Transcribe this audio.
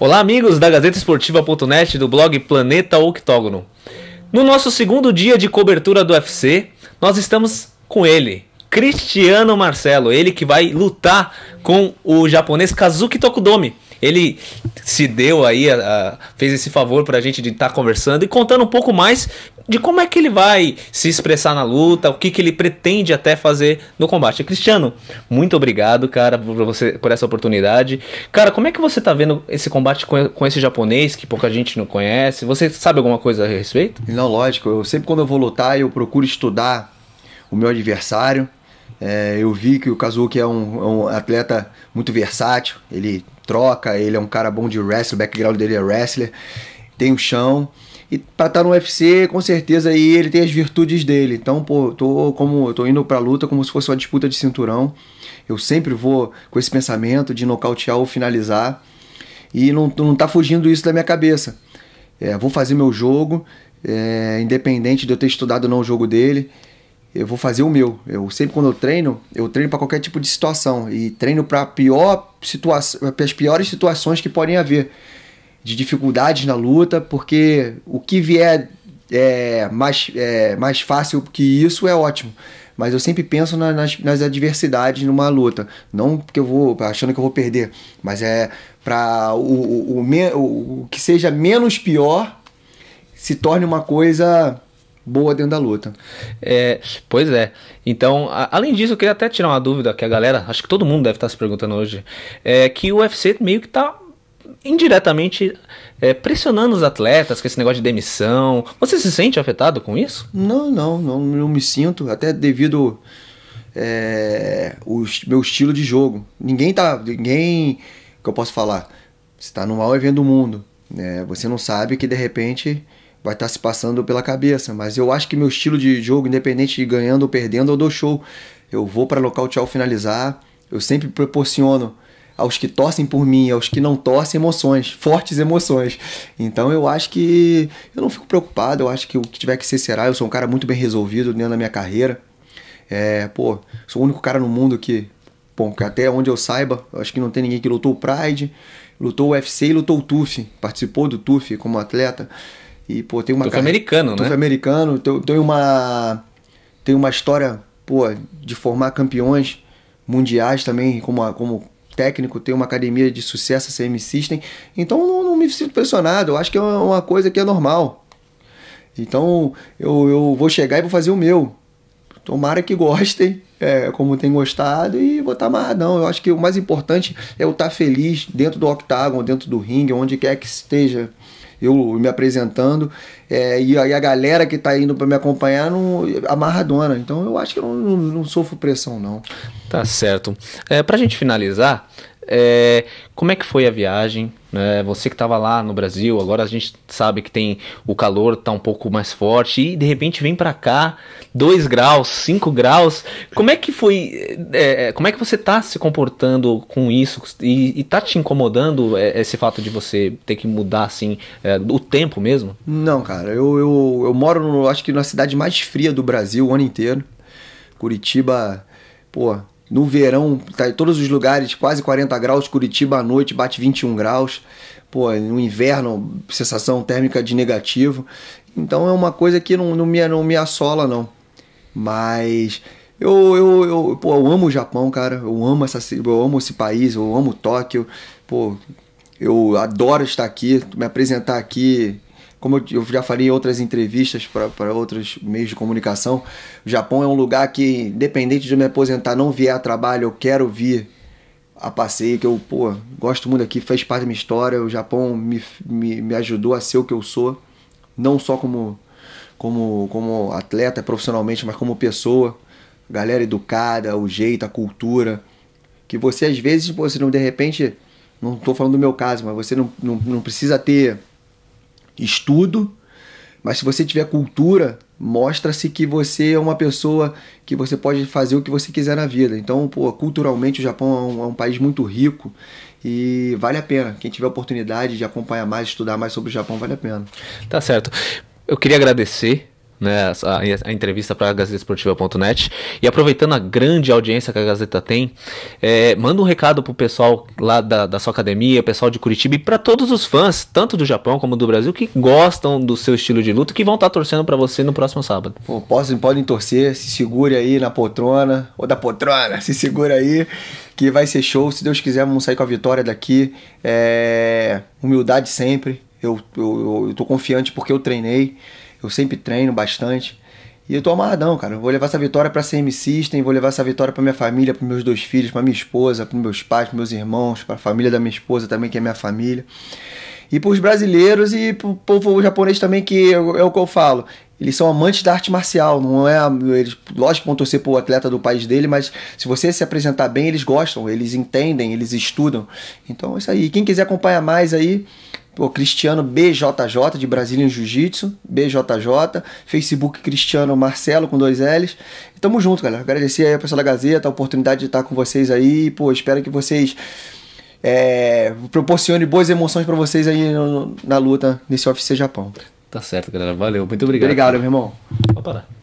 Olá, amigos da Gazeta Esportiva.net do blog Planeta Octógono. No nosso segundo dia de cobertura do UFC, nós estamos com ele, Cristiano Marcelo, ele que vai lutar com o japonês Kazuki Tokudomi ele se deu aí, a, a, fez esse favor pra gente de estar tá conversando e contando um pouco mais de como é que ele vai se expressar na luta, o que, que ele pretende até fazer no combate. Cristiano, muito obrigado, cara, por, você, por essa oportunidade. Cara, como é que você tá vendo esse combate com, com esse japonês que pouca gente não conhece? Você sabe alguma coisa a respeito? Não, lógico. Eu sempre quando eu vou lutar, eu procuro estudar o meu adversário é, eu vi que o Kazuki é um, é um, atleta muito versátil, ele troca, ele é um cara bom de wrestling, o background dele é wrestler, tem o chão. E para estar tá no UFC, com certeza aí ele tem as virtudes dele. Então, pô, tô como tô indo para luta como se fosse uma disputa de cinturão. Eu sempre vou com esse pensamento de nocautear ou finalizar. E não, não tá fugindo isso da minha cabeça. É, vou fazer meu jogo, é, independente de eu ter estudado ou não o jogo dele eu vou fazer o meu. Eu sempre quando eu treino, eu treino para qualquer tipo de situação e treino para pior situação, as piores situações que podem haver de dificuldades na luta, porque o que vier é, mais é, mais fácil que isso é ótimo. Mas eu sempre penso na, nas, nas adversidades numa luta, não porque eu vou achando que eu vou perder, mas é para o, o, o, o, o que seja menos pior se torne uma coisa boa dentro da luta. É, pois é. Então, a, além disso, eu queria até tirar uma dúvida que a galera, acho que todo mundo deve estar se perguntando hoje, é que o UFC meio que está indiretamente é, pressionando os atletas com esse negócio de demissão. Você se sente afetado com isso? Não, não, não, não me sinto. Até devido é, o meu estilo de jogo. Ninguém tá, ninguém que eu posso falar. Está no maior evento do mundo, né? Você não sabe que de repente vai estar tá se passando pela cabeça. Mas eu acho que meu estilo de jogo, independente de ganhando ou perdendo, eu dou show. Eu vou para local ou finalizar. Eu sempre proporciono aos que torcem por mim, aos que não torcem, emoções, fortes emoções. Então eu acho que eu não fico preocupado, eu acho que o que tiver que ser será. Eu sou um cara muito bem resolvido dentro da minha carreira. É, pô, sou o único cara no mundo que, bom, que até onde eu saiba, eu acho que não tem ninguém que lutou o Pride, lutou o UFC e lutou o TUF, participou do TUF como atleta. E, pô, tem uma. Então, tu é carre... americano, tu né? Tu é americano, tem uma. Tem uma história, pô, de formar campeões mundiais também, como, como técnico, tem uma academia de sucesso, a CM System. Então não, não me sinto pressionado, eu acho que é uma coisa que é normal. Então eu, eu vou chegar e vou fazer o meu. Tomara que gostem, é, como tem gostado, e vou estar tá amarradão. Eu acho que o mais importante é eu estar tá feliz dentro do octágono, dentro do ringue, onde quer que esteja eu me apresentando, é, e aí a galera que está indo para me acompanhar não, amarradona. Então eu acho que eu não, não, não sofro pressão, não. Tá certo. É, para a gente finalizar, é, como é que foi a viagem? Né? Você que estava lá no Brasil, agora a gente sabe que tem o calor está um pouco mais forte e de repente vem para cá 2 graus, 5 graus. Como é que foi? É, é como é que você está se comportando com isso e está te incomodando é, esse fato de você ter que mudar assim é, o tempo mesmo? Não, cara. Eu, eu, eu moro no, acho que na cidade mais fria do Brasil o ano inteiro. Curitiba, pô, no verão, tá em todos os lugares, quase 40 graus. Curitiba à noite bate 21 graus. Pô, no inverno, sensação térmica de negativo. Então é uma coisa que não, não, me, não me assola, não. Mas eu, eu, eu, pô, eu amo o Japão, cara. Eu amo, essa, eu amo esse país, eu amo Tóquio. Pô, eu adoro estar aqui, me apresentar aqui como eu já falei em outras entrevistas para outros meios de comunicação, o Japão é um lugar que, independente de eu me aposentar, não vier a trabalho, eu quero vir a passeio, que eu, pô, gosto muito aqui, faz parte da minha história, o Japão me, me, me ajudou a ser o que eu sou, não só como, como, como atleta profissionalmente, mas como pessoa, galera educada, o jeito, a cultura, que você às vezes, pô, você não, de repente, não estou falando do meu caso, mas você não, não, não precisa ter estudo, mas se você tiver cultura, mostra-se que você é uma pessoa que você pode fazer o que você quiser na vida. Então, pô, culturalmente o Japão é um, é um país muito rico e vale a pena. Quem tiver oportunidade de acompanhar mais, estudar mais sobre o Japão, vale a pena. Tá certo. Eu queria agradecer né, a, a entrevista para a GazetaEsportiva.net. E aproveitando a grande audiência que a Gazeta tem, é, manda um recado pro pessoal lá da, da sua academia, pessoal de Curitiba e para todos os fãs, tanto do Japão como do Brasil, que gostam do seu estilo de luta, que vão estar tá torcendo para você no próximo sábado. Pô, podem, podem torcer, se segure aí na poltrona, ou da poltrona, se segura aí que vai ser show. Se Deus quiser, vamos sair com a vitória daqui. É... Humildade sempre. Eu, eu, eu tô confiante porque eu treinei. Eu sempre treino bastante. E eu tô amarradão, cara. Eu vou levar essa vitória pra CM System, vou levar essa vitória pra minha família, pros meus dois filhos, pra minha esposa, pros meus pais, pros meus irmãos, pra família da minha esposa também, que é minha família. E pros brasileiros e pro povo japonês também, que é o é que eu falo eles são amantes da arte marcial, não é? Eles, lógico, vão torcer pro atleta do país dele, mas se você se apresentar bem, eles gostam, eles entendem, eles estudam. Então é isso aí. Quem quiser acompanhar mais aí, Pô, Cristiano BJJ, de Brasília em Jiu-Jitsu, BJJ. Facebook Cristiano Marcelo, com dois L's. E tamo junto, galera. Agradecer aí a pessoa da Gazeta, a oportunidade de estar com vocês aí. Pô, espero que vocês é, boas emoções para vocês aí no, na luta nesse UFC Japão. Tá certo, galera. Valeu. Muito obrigado. Obrigado, meu irmão. Pode parar.